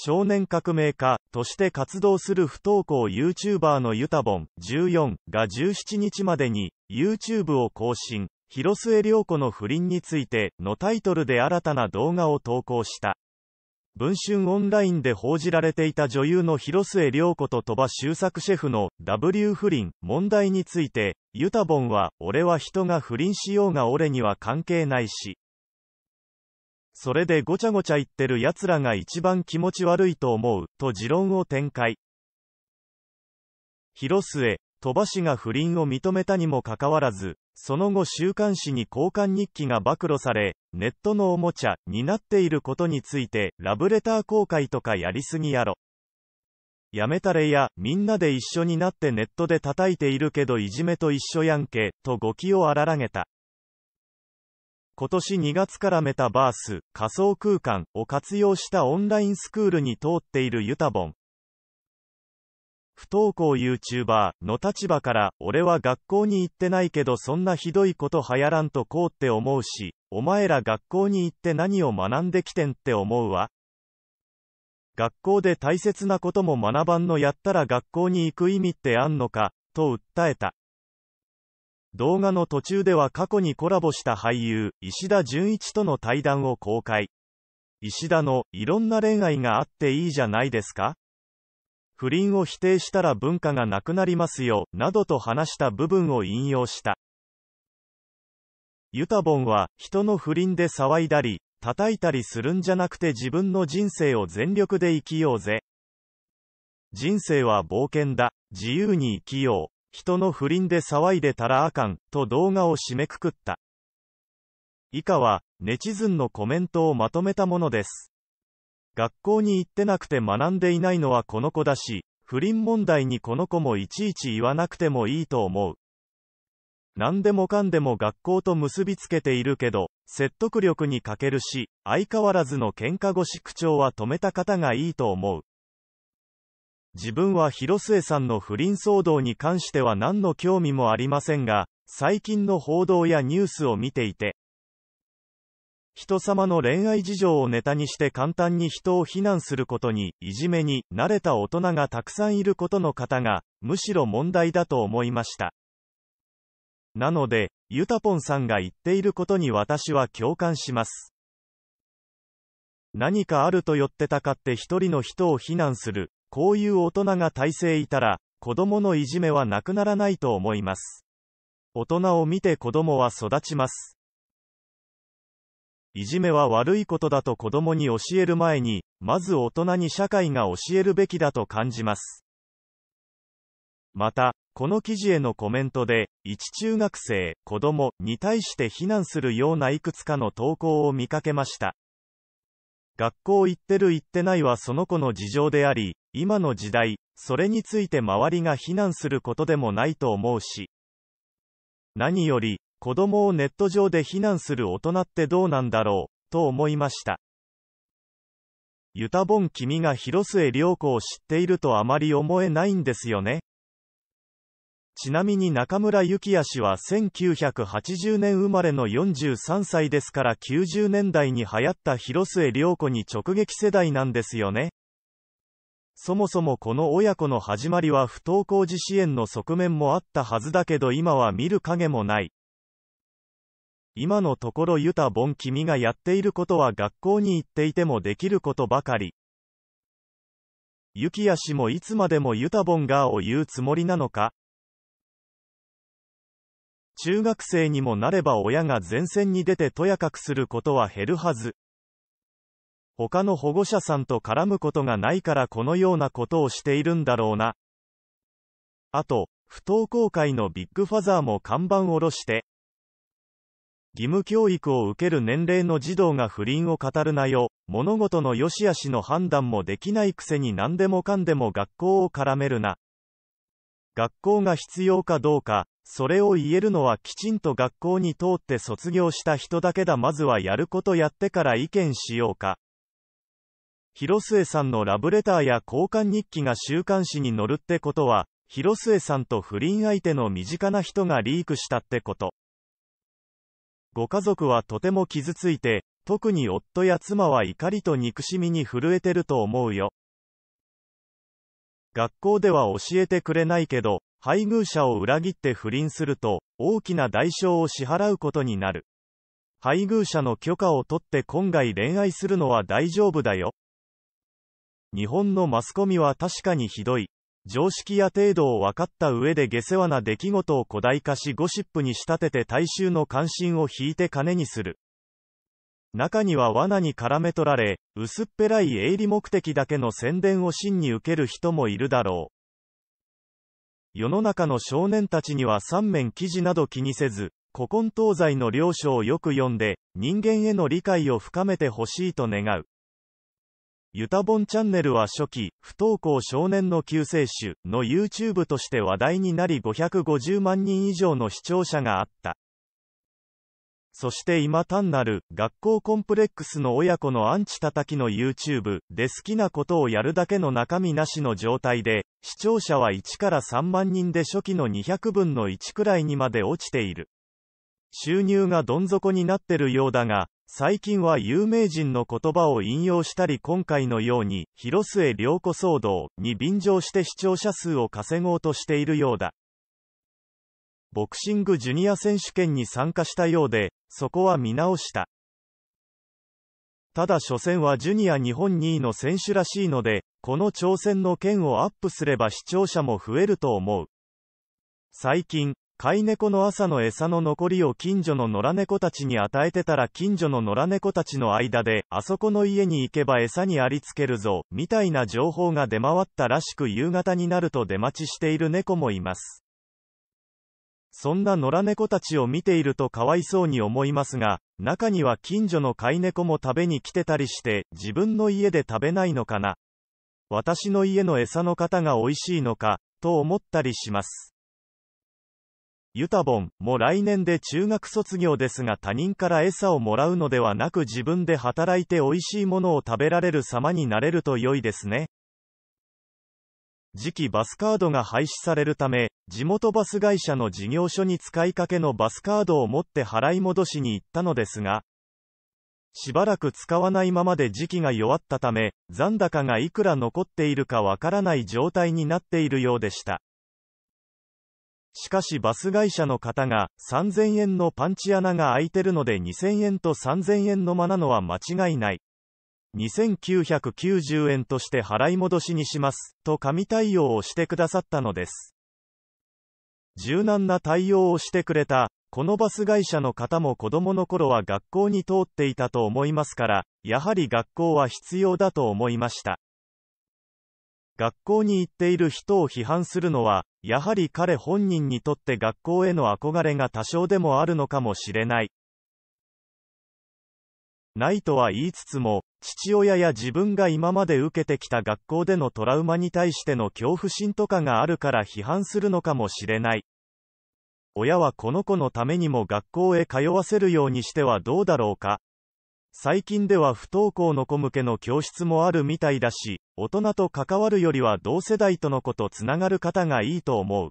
少年革命家として活動する不登校 YouTuber のユタボン14が17日までに YouTube を更新、広末涼子の不倫についてのタイトルで新たな動画を投稿した。文春オンラインで報じられていた女優の広末涼子と鳥羽周作シェフの W 不倫問題について、ユタボンは、俺は人が不倫しようが俺には関係ないし、それでごちゃごちゃ言ってる奴らが一番気持ち悪いと思う、と持論を展開。広末、鳥羽氏が不倫を認めたにもかかわらず、その後週刊誌に交換日記が暴露され、ネットのおもちゃになっていることについて、ラブレター公開とかやりすぎやろ。やめたれや、みんなで一緒になってネットで叩いているけどいじめと一緒やんけ、と語気を荒らげた。今年2月からメタバース、仮想空間を活用したオンラインスクールに通っているユタボン。不登校 YouTuber の立場から、俺は学校に行ってないけどそんなひどいこと流行らんとこうって思うし、お前ら学校に行って何を学んできてんって思うわ。学校で大切なことも学ばんのやったら学校に行く意味ってあんのか、と訴えた。動画の途中では過去にコラボした俳優、石田純一との対談を公開。石田の、いろんな恋愛があっていいじゃないですか不倫を否定したら文化がなくなりますよ、などと話した部分を引用した。ユタボンは、人の不倫で騒いだり、叩いたりするんじゃなくて自分の人生を全力で生きようぜ。人生は冒険だ。自由に生きよう。人の不倫で騒いでたらあかん、と動画を締めくくった。以下は、ネチズンのコメントをまとめたものです。学校に行ってなくて学んでいないのはこの子だし、不倫問題にこの子もいちいち言わなくてもいいと思う。何でもかんでも学校と結びつけているけど、説得力に欠けるし、相変わらずの喧嘩腰口調は止めた方がいいと思う。自分は広末さんの不倫騒動に関しては何の興味もありませんが、最近の報道やニュースを見ていて、人様の恋愛事情をネタにして簡単に人を非難することに、いじめに、慣れた大人がたくさんいることの方が、むしろ問題だと思いました。なので、ゆたぽんさんが言っていることに私は共感します。何かあると寄ってたかって一人の人を非難する、こういう大人が体制いたら、子供のいじめはなくならないと思います。大人を見て子供は育ちます。いじめは悪いことだと子供に教える前に、まず大人に社会が教えるべきだと感じます。また、この記事へのコメントで、一中学生、子供に対して非難するようないくつかの投稿を見かけました。学校行ってる行ってないはその子の事情であり、今の時代、それについて周りが非難することでもないと思うし。何より、子供をネット上で非難する大人ってどうなんだろう、と思いました。ユタボン君が広末涼子を知っているとあまり思えないんですよね。ちなみに中村幸也氏は1980年生まれの43歳ですから90年代に流行った広末涼子に直撃世代なんですよね。そもそもこの親子の始まりは不登校児支援の側面もあったはずだけど今は見る影もない。今のところユタボン君がやっていることは学校に行っていてもできることばかり。ユキヤ氏もいつまでもユタボンガーを言うつもりなのか中学生にもなれば親が前線に出てとやかくすることは減るはず。他の保護者さんと絡むことがないからこのようなことをしているんだろうな。あと、不登校界のビッグファザーも看板を下ろして、義務教育を受ける年齢の児童が不倫を語るなよ、物事の良し悪しの判断もできないくせに何でもかんでも学校を絡めるな。学校が必要かどうか、それを言えるのはきちんと学校に通って卒業した人だけだまずはやることやってから意見しようか。広末さんのラブレターや交換日記が週刊誌に載るってことは、広末さんと不倫相手の身近な人がリークしたってこと。ご家族はとても傷ついて、特に夫や妻は怒りと憎しみに震えてると思うよ。学校では教えてくれないけど、配偶者を裏切って不倫すると、大きな代償を支払うことになる。配偶者の許可を取って今回恋愛するのは大丈夫だよ。日本のマスコミは確かにひどい。常識や程度を分かった上で下世話な出来事を古代化しゴシップに仕立てて大衆の関心を引いて金にする。中には罠に絡め取られ、薄っぺらい営利目的だけの宣伝を真に受ける人もいるだろう。世の中の少年たちには三面記事など気にせず、古今東西の領書をよく読んで、人間への理解を深めてほしいと願う。ユタボンチャンネルは初期、不登校少年の救世主の YouTube として話題になり550万人以上の視聴者があった。そして今単なる学校コンプレックスの親子のアンチ叩きの YouTube で好きなことをやるだけの中身なしの状態で、視聴者は1から3万人で初期の200分の1くらいにまで落ちている。収入がどん底になってるようだが、最近は有名人の言葉を引用したり今回のように、広末涼子騒動に便乗して視聴者数を稼ごうとしているようだ。ボクシングジュニア選手権に参加したようで、そこは見直した。ただ初戦はジュニア日本2位の選手らしいので、この挑戦の件をアップすれば視聴者も増えると思う。最近、飼い猫の朝の餌の残りを近所の野良猫たちに与えてたら近所の野良猫たちの間で、あそこの家に行けば餌にありつけるぞ、みたいな情報が出回ったらしく夕方になると出待ちしている猫もいます。そんな野良猫たちを見ているとかわいそうに思いますが、中には近所の飼い猫も食べに来てたりして、自分の家で食べないのかな。私の家の餌の方が美味しいのか、と思ったりします。ユタボンも来年で中学卒業ですが他人から餌をもらうのではなく自分で働いて美味しいものを食べられる様になれると良いですね。次期バスカードが廃止されるため、地元バス会社の事業所に使いかけのバスカードを持って払い戻しに行ったのですが、しばらく使わないままで時期が弱ったため、残高がいくら残っているかわからない状態になっているようでした。しかしバス会社の方が、3000円のパンチ穴が開いてるので2000円と3000円の間なのは間違いない。2990円として払い戻しにします、と紙対応をしてくださったのです。柔軟な対応をしてくれた、このバス会社の方も子供の頃は学校に通っていたと思いますから、やはり学校は必要だと思いました。学校に行っている人を批判するのは、やはり彼本人にとって学校への憧れが多少でもあるのかもしれない。ないとは言いつつも、父親や自分が今まで受けてきた学校でのトラウマに対しての恐怖心とかがあるから批判するのかもしれない。親はこの子のためにも学校へ通わせるようにしてはどうだろうか。最近では不登校の子向けの教室もあるみたいだし、大人と関わるよりは同世代との子とつながる方がいいと思う。